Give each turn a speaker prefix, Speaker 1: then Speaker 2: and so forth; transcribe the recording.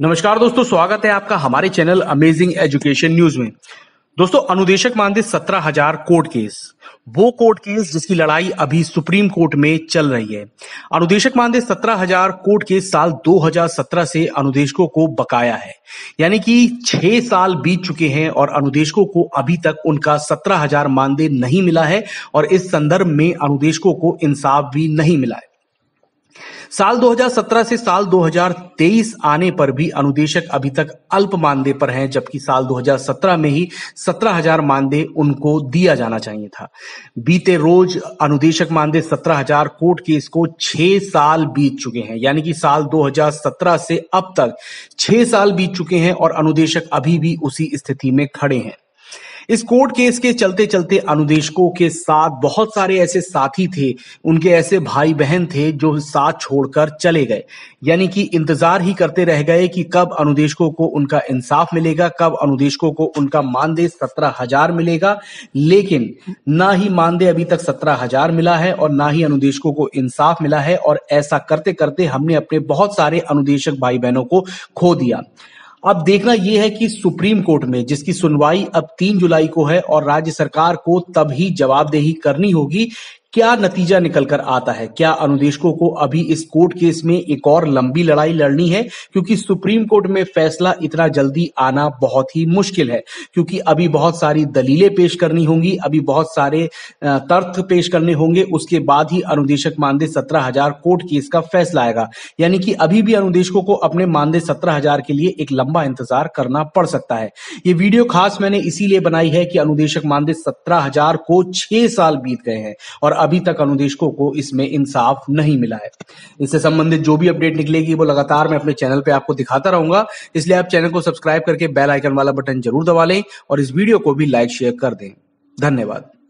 Speaker 1: नमस्कार दोस्तों स्वागत है आपका हमारे चैनल अमेजिंग एजुकेशन न्यूज में दोस्तों अनुदेशक मानदेय सत्रह हजार कोर्ट केस वो कोर्ट केस जिसकी लड़ाई अभी सुप्रीम कोर्ट में चल रही है अनुदेशक मानदेय सत्रह हजार कोर्ट केस साल 2017 से अनुदेशकों को बकाया है यानी कि छह साल बीत चुके हैं और अनुदेशकों को अभी तक उनका सत्रह हजार मानदेय नहीं मिला है और इस संदर्भ में अनुदेशकों को इंसाफ भी नहीं मिला है साल 2017 से साल 2023 आने पर भी अनुदेशक अभी तक अल्प मानदेय पर हैं जबकि साल 2017 में ही 17000 मानदेय उनको दिया जाना चाहिए था बीते रोज अनुदेशक मानदेय 17000 कोर्ट केस को छह साल बीत चुके हैं यानी कि साल 2017 से अब तक छह साल बीत चुके हैं और अनुदेशक अभी भी उसी स्थिति में खड़े हैं इस कोर्ट केस के चलते चलते अनुदेशकों के साथ बहुत सारे ऐसे साथी थे उनके ऐसे भाई बहन थे जो साथ छोड़कर चले गए यानी कि इंतजार ही करते रह गए कि कब अनुदेशकों को उनका इंसाफ मिलेगा कब अनुदेशकों को उनका मानदेय सत्रह हजार मिलेगा लेकिन ना ही मानदेय अभी तक सत्रह हजार मिला है और ना ही अनुदेशकों को इंसाफ मिला है और ऐसा करते करते हमने अपने बहुत सारे अनुदेशक भाई बहनों को खो दिया अब देखना यह है कि सुप्रीम कोर्ट में जिसकी सुनवाई अब तीन जुलाई को है और राज्य सरकार को तब ही जवाबदेही करनी होगी क्या नतीजा निकल कर आता है क्या अनुदेशकों को अभी इस कोर्ट केस में एक और लंबी लड़ाई लड़नी है क्योंकि सुप्रीम कोर्ट में फैसला इतना जल्दी आना बहुत ही मुश्किल है क्योंकि अभी बहुत सारी दलीलें पेश करनी होंगी अभी बहुत सारे तर्थ पेश करने होंगे उसके बाद ही अनुदेशक मानदेय सत्रह हजार कोर्ट केस का फैसला आएगा यानी कि अभी भी अनुदेशकों को अपने मानदेय सत्रह हजार के लिए एक लंबा इंतजार करना पड़ सकता है ये वीडियो खास मैंने इसीलिए बनाई है कि अनुदेशक मानदेय सत्रह हजार को छह साल बीत गए हैं और अभी तक अनुदेशकों को इसमें इंसाफ नहीं मिला है इससे संबंधित जो भी अपडेट निकलेगी वो लगातार मैं अपने चैनल पे आपको दिखाता रहूंगा इसलिए आप चैनल को सब्सक्राइब करके बेल आइकन वाला बटन जरूर दबा लें और इस वीडियो को भी लाइक शेयर कर दें धन्यवाद